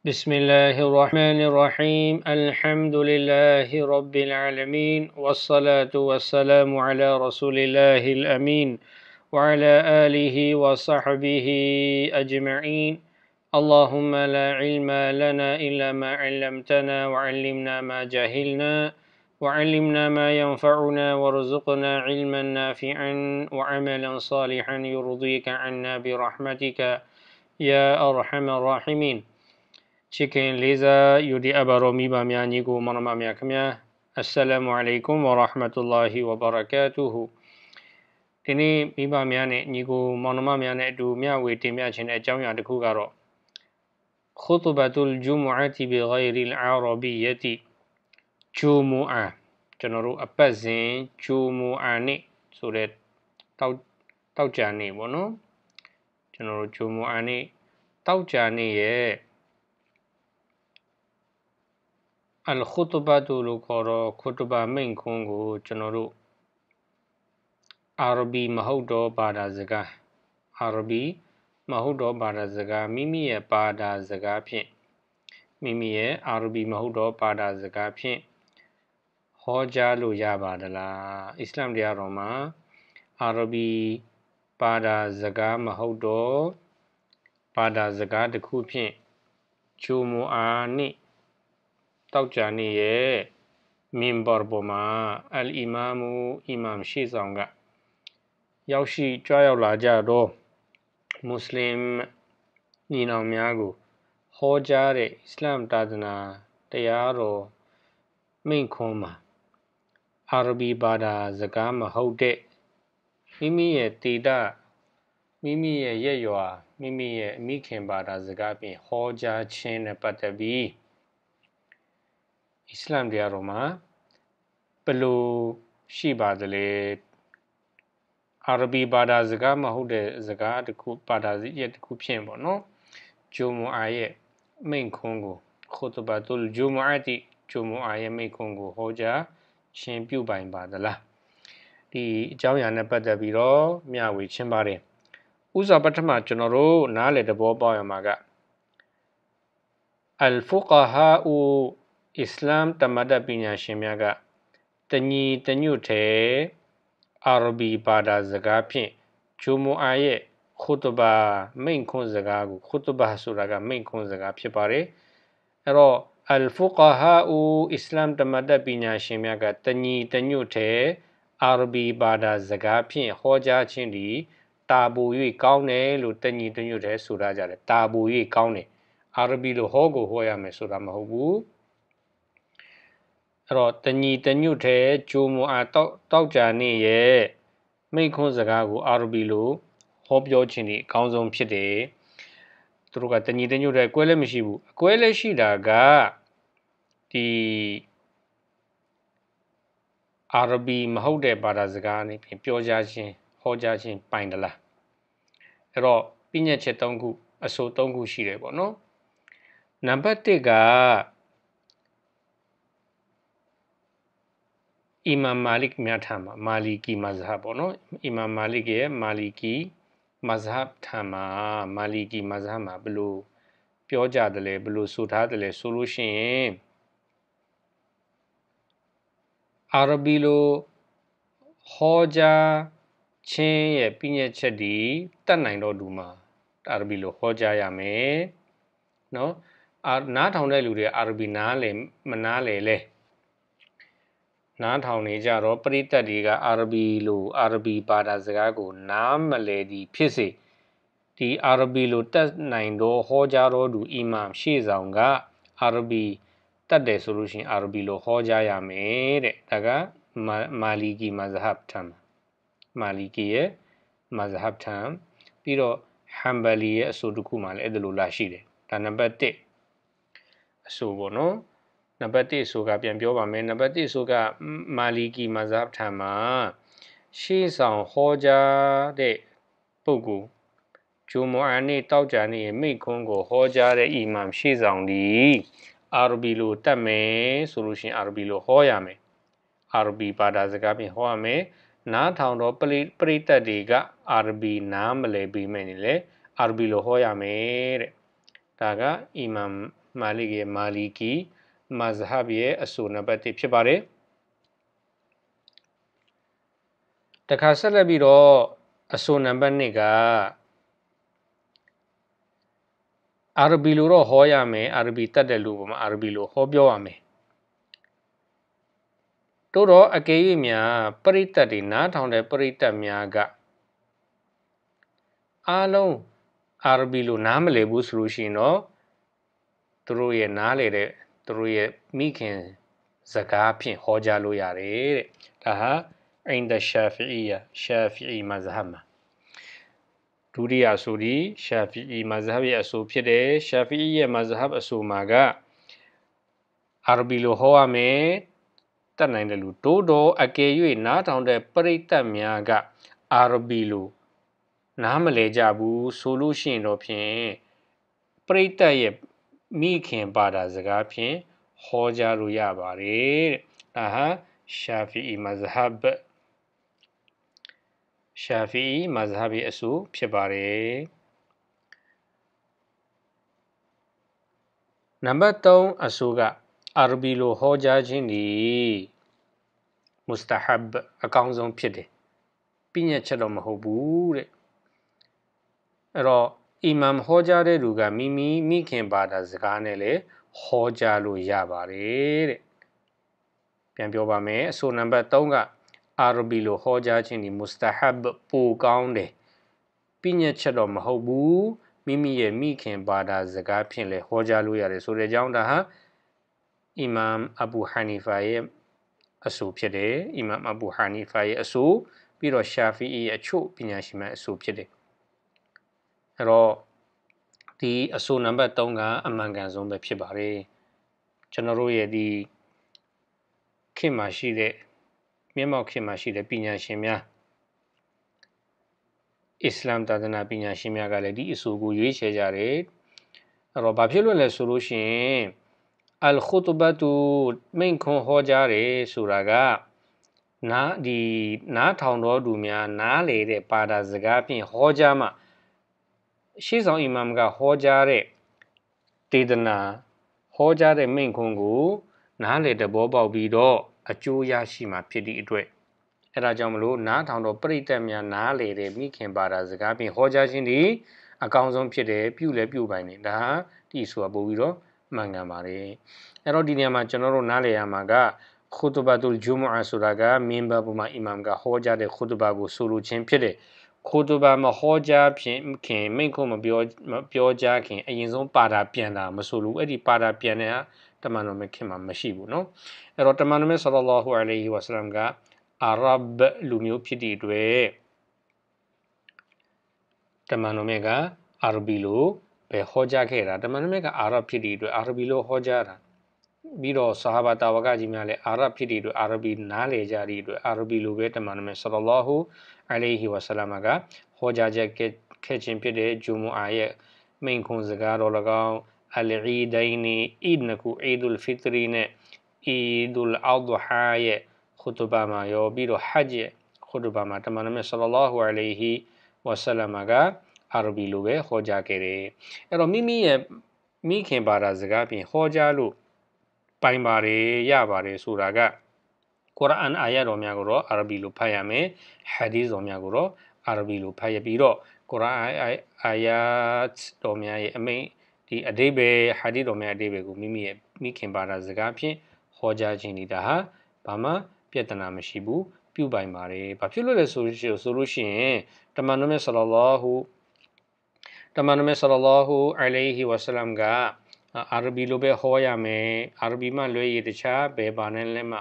بسم الله الرحمن الرحيم الحمد لله رب العالمين والصلاة والسلام على رسول الله الأمين وعلى آله وصحبه أجمعين اللهم لا علم لنا إلا ما علمتنا وعلمنا ما جهلنا وعلمنا ما ينفعنا وارزقنا علما نافعا وعملا صالحا يرضيك عنا برحمتك يا أرحم الراحمين ချစ်ခင်လေးစားယူဒီအဘရောမိဘများညီကိုမောင်နှမများခင်ဗျာအစ္စလာမုအလိုင်ကွမ်ဝရဟမတူလာဟီဝဘာရကာတူဟူဒီနေ့မိဘများနဲ့ညီကိုမောင်နှမများနဲ့အတူမျှဝေတင်ပြခြင်းတဲ့အကြောင်းအရာတစ်ခုကတော့ခုတဘတူလ်ဂျူမူအတီဘဂိုင်ရီလ်အာရဘီယတီဂျူမူအာကျွန်တော်တို့အပတ်စဉ်ဂျူမူအာနေ့ဆိုတဲ့တောက်တောက်ကြနေ့ပေါ့နော်ကျွန်တော်တို့ဂျူမူအာနေ့တောက်ကြနေ့ရဲ့အလ်ခုတဘာတူလို့ခေါ်တော့ခုတဘာမိန်ခွန်းကိုကျွန်တော်တို့အာရဘီမဟုတ်တော့ဘာသာစကားအာရဘီမဟုတ်တော့ဘာသာစကားမိမိရဲ့ဘာသာစကားဖြင့်မိမိရဲ့အာရဘီမဟုတ်တော့ဘာသာစကားဖြင့်ဟောကြားလို့ရပါသလားအစ္စလမ်တရားတော်မှာအာရဘီဘာသာစကားမဟုတ်တော့ဘာသာစကားတစ်ခုဖြင့်ချိုမူအာနှင့်တောက်ကြနေ့ရဲ့မင်ဘာဘောမှာအလ်အီမာမူအီမမ်ရှေ့ဆောင်ကရောက်ရှိကြွားရောက်လာကြတော့မွတ်စလင်ညီနောင်များကိုဟောကြားတဲ့အစ္စလာမ်သာသနာတရားတော်မိန့်ခွန်းမှာအာရဘီဘာသာစကားမဟုတ်တဲ့မိမိရဲ့တေတာမိမိရဲ့ရက်ရွာမိမိရဲ့အမိခင်ဘာသာစကားဖြင့်ဟောကြားခြင်းနဲ့ပတ်သက်ပြီးအစ္စလာမ်တရားတော်မှာဘလို့ရှိပါသလဲအာရဘီဘာသာစကားမဟုတ်တဲ့စကားတစ်ခုဘာသာစရက်တစ်ခုဖြင့်ပေါ့နော်ဂျိုမွန်အာရဲ့မိန့်ခွန်းကိုခုတ်ဘာတူဂျိုမွန်အာတီဂျိုမွန်အာရဲ့မိန့်ခွန်းကိုဟောကြားရှင်းပြပိုင်ပါသလားဒီအကြောင်းအရာနဲ့ပတ်သက်ပြီးတော့မျှဝေချင်းပါတယ်ဥစွာပထမကျွန်တော်တို့နားလည်သဘောပေါက်ရမှာကအလ်ဖူကာဟာအူအစ္စလာမ်တမတပညာရှင်များကတညီတညွတ်ထဲအာရဘီဘာသာစကားဖြင့်ဂျိုမွအာရဲ့ခုတဘာမိန်ခွန်းစကားကိုခုတဘာဆိုတာကမိန်ခွန်းစကားဖြစ်ပါတယ်အဲ့တော့အလ်ဖူကာဟာအူအစ္စလာမ်တမတပညာရှင်များကတညီတညွတ်ထဲအာရဘီဘာသာစကားဖြင့်ဟောကြားခြင်းသည်တာပူ၍ကောင်းတယ်လို့တညီတညွတ်ထဲဆိုရကြတယ်တာပူ၍ကောင်းတယ်အာရဘီလိုဟောကိုဟောရမယ်ဆိုတာမဟုတ်ဘူးအဲ့တော့တညီတညွတ်ထဲဂျိုမွန်အားတောက်တောက်ကြနေရဲ့မိခွန်းစကားကို RB လို့ဟောပြောခြင်းဒီအကောင်းဆုံးဖြစ်တယ်သူတို့ကတညီတညွတ်ထဲကွဲလည်းမရှိဘူးအကွဲလည်းရှိတာကဒီ RB မဟုတ်တဲ့ဘာသာစကားအနေဖြင့်ပြောကြခြင်းဟောကြခြင်းပိုင်တလားအဲ့တော့ပြည့်ညက်ချက်၃ခုအဆို၃ခုရှိတယ်ပေါ့နော်နံပါတ်၁ကအီမာမာလစ်မြတ်ထံမှာမာလီကီမဇဟပ်ပေါ့နော်အီမာမာလစ်ရဲ့မာလီကီမဇဟပ်ထံမှာမာလီကီမဇဟပ်မှာဘလို့ပြောကြတယ်လဲဘလို့ဆိုထားတယ်လဲဆိုလို့ရှိရင်အာရဘီလိုဟောကြားချင်းရဲ့ပြည့်ညက်ချက်ဒီတတ်နိုင်တော့သူမှာအာရဘီလိုဟောကြားရမယ်နော်အာနားထောင်တဲ့လူတွေအာရဘီနားလဲမနားလဲလဲနားထောင်နေကြတော့ပရိသတ်တွေကအာရဘီလိုအာရဘီဘာသာစကားကို နားမလည်သည်ဖြစ်စေဒီအာရဘီလိုတတ်နိုင်သောဟောကြားတော်သူအီမမ်ရှေ့ဆောင်ကအာရဘီတတ်တယ်ဆိုလို့ရှိရင်အာရဘီလိုဟောကြားရမယ်တဲ့ဒါကမာလီကီမဇဟပ်ထမ်မာလီကီရဲ့မဇဟပ်ထမ်ပြီးတော့ဟမ်ဘလီရဲ့အဆိုတစ်ခုမှလည်းအဲ့ဒါလိုလာရှိတယ်ဒါနံပါတ်1အဆိုပေါ့နော်နံပါတ်1ဆိုကပြန်ပြောပါမယ်နံပါတ်1ဆိုကမာလီကီမဇဟ်ထံမှာရှေးဆောင်ဟောကြားတဲ့ပုဂ္ဂိုလ်ဂျူမွာနေတောက်ကြနေမိခွန်းကိုဟောကြားတဲ့အီမမ်ရှေးဆောင်ဒီအာရဘီလိုတတ်မယ်ဆိုလို့ရှင်အာရဘီလိုဟောရမယ်အာရဘီဘာသာစကားဖြင့်ဟောရမယ်နားထောင်တော့ပရိပရိသတ်တွေကအာရဘီနားမလည်ပြီးမယ်နေလေအာရဘီလိုဟောရမယ်တဲ့ဒါကအီမမ်မာလီကီမာလီကီမဇဟဘ်ရဲ့အဆိုနံပါတ်1ဖြစ်ပါတယ်တခါဆက်လက်ပြီးတော့အဆိုနံပါတ်2ကအာရဘီလိုတော့ဟောရမယ်အာရဘီတတ်တယ်လို့ပေါ့မအာရဘီလိုဟောပြောရမယ်တို့တော့အကယ်၍များပရိသတ်တွေနားထောင်တဲ့ပရိသတ်များကအားလုံးအာရဘီလိုနားမလည်ဘူးဆိုလို့ရှိရင်တော့တို့ရဲ့နားလေတဲ့သူတို့ရဲ့မိခင်စကားဖြင့်ဟောကြားလို့ရတယ်တဲ့ဒါဟာအင်ဒရှာဖီယာရှာဖီမဇဟမဒုတိယအဆိုဒီရှာဖီမဇဟဘရဲ့အဆိုဖြစ်တယ်ရှာဖီရဲ့မဇဟဘအဆိုမှာကအာရဘီလိုဟောရမယ်တတ်နိုင်တယ်လို့တိုးတော်အကယ်၍နားထောင်တဲ့ပရိသတ်များကအာရဘီလိုနားမလဲကြဘူးဆိုလို့ရှိရင်တော့ဖြင့်ပရိသတ်ရဲ့မိခင်ပါတာစကားဖြင့်ဟောကြားလို့ရပါတယ်။ဒါဟာရှာဖီအီမဇဟဘ်ရှာဖီအီမဇဟဘီအဆူဖြစ်ပါတယ်။နံပါတ်3အဆူကအာရဘီလိုဟောကြားခြင်းဒီမုစတဟဘ်အကောင်းဆုံးဖြစ်တယ်။ပြည့်ညက်ချက်တော့မဟုတ်ဘူးတဲ့။အဲ့တော့အီမမ်ဟောကြားတဲ့သူကမိမိမိခင်ဘာသာစကားနဲ့လည်းဟောကြားလို့ရပါတယ်တဲ့ပြန်ပြောပါမယ်အဆိုနံပါတ်3ကအာရဘီလိုဟောကြားခြင်းဒီမုစတာဟဘ်ပိုကောင်းတယ်ပညာချက်တော့မဟုတ်ဘူးမိမိရဲ့မိခင်ဘာသာစကားဖြင့်လည်းဟောကြားလို့ရတယ်ဆိုတဲ့အကြောင်းဒါဟာအီမမ်အဘူဟာနီဖာရဲ့အဆိုဖြစ်တယ်အီမမ်အဘူဟာနီဖာရဲ့အဆိုပြီးတော့ရှာဖီအီအချို့ပညာရှင်များအဆိုဖြစ်တယ်အဲ့တော့ဒီအဆိုနံပါတ်3ကအမှန်ကန်ဆုံးပဲဖြစ်ပါတယ်ကျွန်တော်တို့ရဲ့ဒီခင်မှာရှိတဲ့မျက်မှောက်ခင်မှာရှိတဲ့ပညာရှင်များအစ္စလာမ်သာသနာပညာရှင်များကလည်းဒီအဆိုကိုရွေးချယ်ကြတယ်အဲ့တော့ဘာဖြစ်လို့လဲဆိုလို့ရှိရင်အလ်ခူတဘတူမိန်ခွန်ဟောကြားတယ်ဆိုတာကနားဒီနားထောင်တော်သူများ နားလေတဲ့ပါတာစကားဖြင့်ဟောကြားမှရှေ့ဆောင်အီမမ်ကဟောကြားတဲ့တေဒနာဟောကြားတဲ့မိန့်ခွန်းကိုနားလေတဘောပေါက်ပြီးတော့အကျိုးရရှိမှာဖြစ်သည့်အတွက်အဲဒါကြောင့်မလို့နားထောင်တော့ပြိတ္တများနားလေတဲ့မိခင်ပါတာစကားဖြင့်ဟောကြားခြင်းဒီအကောင်းဆုံးဖြစ်တယ်ပြုလဲပြုပိုင်တယ်ဒါဟာတိဆိုတာပို့ပြီးတော့မှန်ကန်ပါတယ်အဲ့တော့ဒီနေရာမှာကျွန်တော်တို့နားလေရမှာကခုတဘတ်တူဂျူမအဆိုတာကမင်ဘာပေါ်မှာအီမမ်ကဟောကြားတဲ့ခုတဘတ်ကိုဆိုလိုခြင်းဖြစ်တယ်ခိုတိုဘာမဟောကြားဖြင့်ခင်မိန့်ခွန်းမပြောမပြောကြားခင်အရင်ဆုံးပါတာပြန်တာမဆိုလို့အဲ့ဒီပါတာပြန်တဲ့ဟာတမန်တော်မြတ်ခင်မှာမရှိဘူးเนาะအဲ့တော့တမန်တော်မြတ်ဆလ္လာလဟူအလိုင်ဟီဝါဆလမ်ကအာရဗ်လူမျိုးဖြစ်တဲ့အတွက်တမန်တော်မြတ်ကအာရဘီလိုပဲဟောကြားခဲ့တာတမန်တော်မြတ်ကအာရဗ်ဖြစ်တဲ့အတွက်အာရဘီလိုဟောကြားတာပြီးတော့ဆဟာဘာတာဝကကြီးများလည်းအာရဗ်ဖြစ်တဲ့အတွက်အာရဗီနားလေကြတဲ့အတွက်အာရဗီလိုပဲတမန်တော်မြတ်ဆလ္လာဟူအလိုင်ဟီဝဆလမ်ကဟောကြားချက်ခဲ့ခြင်းဖြစ်တဲ့ဂျူမူအာရဲ့မိန်ခွန်စကားတော်၎င်းအလ်အီဒိုင်နီအီဒ်နကူအီဒ်အလ်ဖီတရီနဲ့အီဒ်အလ်အဒ်ဟာရဲ့ခုတဘာမှာရောပြီးတော့ဟဂျ်ရဲ့ခုတဘာမှာတမန်တော်မြတ်ဆလ္လာဟူအလိုင်ဟီဝဆလမ်ကအာရဗီလိုပဲဟောကြားခဲ့တယ်အဲ့တော့မိမိရဲ့မိခင်ဘာသာစကားပြင်ဟောကြားလို့ပိုင်ပါတယ်ရပါတယ်ဆိုတာကကုရ်အာန်အာယတ်တော်များကိုတော့အာရဘီလိုဖတ်ရမယ်ဟာဒီသ်တော်များကိုတော့အာရဘီလိုဖတ်ရပြီးတော့ကုရ်အာန်အာယတ်တော်များရဲ့အမိန့်ဒီအတိဘေဟာဒီသ်တော်များအတိဘေကိုမိမိရဲ့မိခင်ပါတာစကားဖြင့်ဟောကြားခြင်းဒီတာဟာဘာမှပြဿနာမရှိဘူးပြုပိုင်ပါတယ်ဘာဖြစ်လို့လဲဆိုဆိုလို့ရှိရင်တမန်တော်မြတ်ဆလ္လာဟူတမန်တော်မြတ်ဆလ္လာဟူအလိုင်ဟီဝဆလမ်ကအာရဘီလိုပဲဟောရမယ်အာရဘီမှလွဲရည်တခြားဘယ်ဘာနဲ့လည်းမ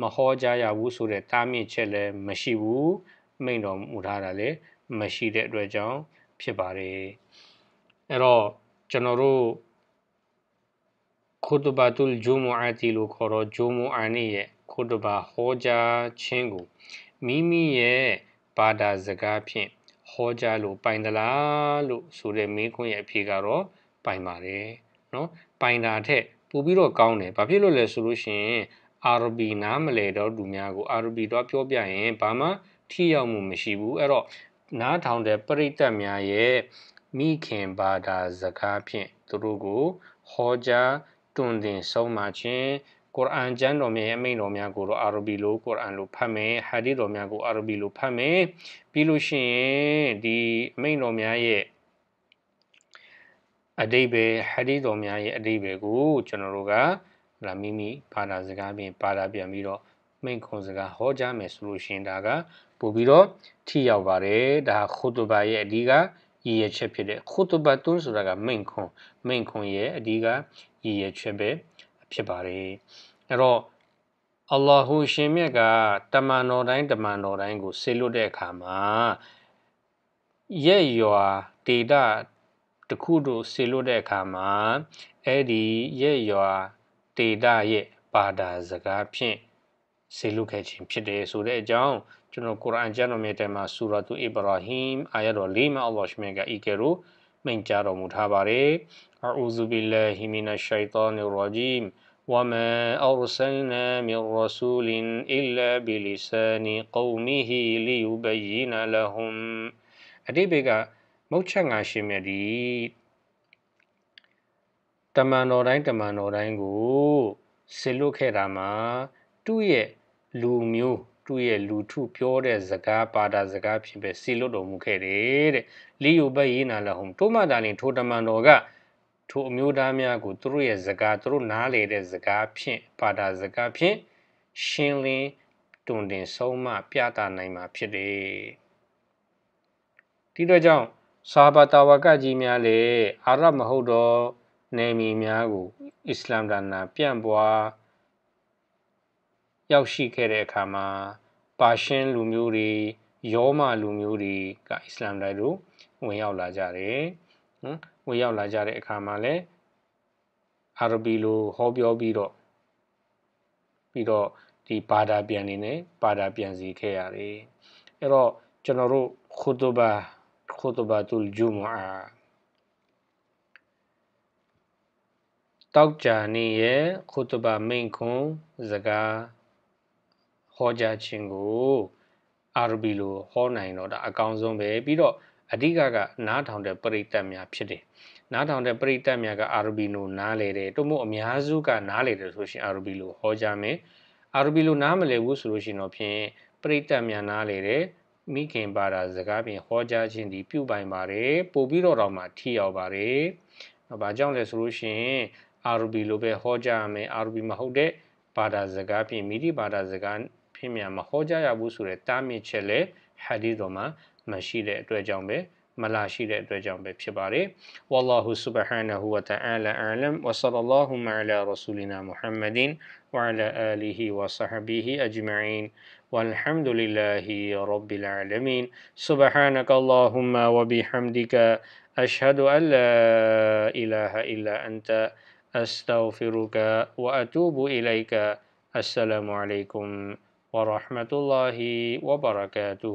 မဟောကြရဘူးဆိုတဲ့တားမြစ်ချက်လည်းမရှိဘူးမိန့်တော်မူထားတာလည်းမရှိတဲ့အတွက်ကြောင့်ဖြစ်ပါတယ်အဲ့တော့ကျွန်တော်တို့ခုတဘာတူလ်ဂျူမူအာတီလို့ခေါ်တော့ဂျူမူအာနေ့ရဲ့ခုတဘာဟောကြားခြင်းကိုမိမိရဲ့ဘာသာစကားဖြင့်ဟောကြားလို့ပိုင်သလားလို့ဆိုတဲ့မေးခွန်းရဲ့အဖြေကတော့ပိုင်ပါတယ်။နော်ပိုင်တာထက်ပိုပြီးတော့ကောင်းတယ်ဘာဖြစ်လို့လဲဆိုလို့ရှိရင် RB နားမလဲတော့သူများကို RB တော့ပြောပြရင်ဘာမှထိရောက်မှုမရှိဘူးအဲ့တော့နားထောင်တဲ့ပရိသတ်များရဲ့မိခင်ဘာသာစကားဖြင့်သူတို့ကိုဟောကြားတွင်တင်ဆုံးမခြင်းကုရ်အာန်ကျမ်းတော်မြတ်ရဲ့အမိန့်တော်များကိုတော့အာရဘီလိုကုရ်အာန်လိုဖတ်မယ်ဟာဒီတော်များကိုအာရဘီလိုဖတ်မယ်ပြီးလို့ရှိရင်ဒီအမိန့်တော်များရဲ့အတိဘေဟာဒီတော်များရဲ့အတိဘေကိုကျွန်တော်တို့ကလာမိမိဘာသာစကားဖြင့်ဘာသာပြန်ပြီးတော့မိန့်ခွန်စကားဟောကြားမယ်ဆိုလို့ရှင်ဒါကပို့ပြီးတော့ထိရောက်ပါတယ်ဒါခုတုဘာရဲ့အဓိကရည်ရချက်ဖြစ်တဲ့ခုတုဘာတုဆိုတာကမိန့်ခွန်မိန့်ခွန်ရဲ့အဓိကရည်ရချက်ပဲဖြစ်ပါတယ်အဲ့တော့အလ္လာဟူရှင်မြတ်ကတမန်တော်တိုင်းတမန်တော်တိုင်းကိုဆေလွတ်တဲ့အခါမှာရဲ့ရွာဒေတာတစ်ခုတို့ဆေလွတ်တဲ့အခါမှာအဲ့ဒီရဲ့ရွာဒေတာရဲ့ဘာသာစကားဖြင့်ဆေလွတ်ခဲ့ခြင်းဖြစ်တယ်ဆိုတဲ့အကြောင်း ကျွန်တော်ကုရ်အာန်ကျမ်းတော်မြတ်ထဲမှာဆူရာတူအီဘရာဟင်အာယတ်တော်၄မှာအလ္လာဟ်ရှမေကအီကေရိုမိန့်ကြားတော်မူထားပါတယ်အာအူဇူဘီလာဟီမီနရှိုင်တောနီရာဂျီမ် وما أرسلنا من رسول إلا بلسان قومه ليبين لهم အတိဘေကမုတ်ချက်ငါရှင်မြတ်ဒီတမန်တော်တိုင်းတမန်တော်တိုင်းကိုဆေလွတ်ခဲ့တာမှာသူ့ရဲ့လူမျိုးသူ့ရဲ့လူထုပြောတဲ့စကားပါတာစကားဖြစ်ပဲဆေလွတ်တော်မူခဲ့တယ်တဲ့လီယိုဘက်ရေးနာလာဟုံတိုမတာလင်ထိုတမန်တော်ကထိုအမျိုးသားများကိုသူတို့ရဲ့စကားသူတို့နားလေတဲ့စကားဖြင့်ပါတာစကားဖြင့်ရှင်းလင်းတွင်တင်ဆုံးမပြသနိုင်မှာဖြစ်တယ်ဒီတော့ကြောင့်ဆာဘာတာဝကကြီးများလည်းအာရပ်မဟုတ်တော့နေမီများကိုအစ္စလာမ်ဒါနာပြန့်ပွားရောက်ရှိခဲ့တဲ့အခါမှာပါရှင်းလူမျိုးတွေယောမလူမျိုးတွေကအစ္စလာမ်တိုင်းတို့ဝင်ရောက်လာကြတယ်နော်ဝင်ရောက်လာကြတဲ့အခါမှာလည်းအာရဘီလိုဟောပြောပြီးတော့ပြီးတော့ဒီဘာသာပြန်နေနဲ့ဘာသာပြန်စီခဲ့ရတယ်အဲ့တော့ကျွန်တော်တို့ခုတုဘာ خطبة الجمعة توجاني خطبة منكم زكاة ဟောကြားခြင်းကိုအာရဘီလိုဟောနိုင်တော့ဒါအကောင်းဆုံးပဲပြီးတော့အဓိကကနားထောင်တဲ့ပရိသတ်များဖြစ်တယ်နားထောင်တဲ့ပရိသတ်များကအာရဘီလိုနားလေတယ်တို့မို့အများစုကနားလေတယ်ဆိုရှင်အာရဘီလိုဟောကြားမယ်အာရဘီလိုနားမလည်ဘူးဆိုလို့ရှင်တော့ဖြင့်ပရိသတ်များနားလေတယ်မိခင်ပါတာစကားဖြင့်ဟောကြားခြင်းသည်ပြုပိုင်ပါတယ်ပို့ပြီးတော့တော့မှထိရောက်ပါတယ်။ဘာကြောင့်လဲဆိုလို့ရှိရင် RB လိုပဲဟောကြားရမယ် RB မဟုတ်တဲ့ဘာသာစကားဖြင့်မိတိဘာသာစကားဖြင့်မြန်မဟောကြားရဘူးဆိုတဲ့တားမြစ်ချက်လည်းဟာဒီတော်မှာမရှိတဲ့အတွက်ကြောင့်ပဲ ما لا شيء الرجال بيبشباري والله سبحانه وتعالى أعلم وصلى اللهم على رسولنا محمد وعلى آله وصحبه أجمعين والحمد لله رب العالمين سبحانك اللهم وبحمدك أشهد أن لا إله إلا أنت أستغفرك وأتوب إليك السلام عليكم ورحمة الله وبركاته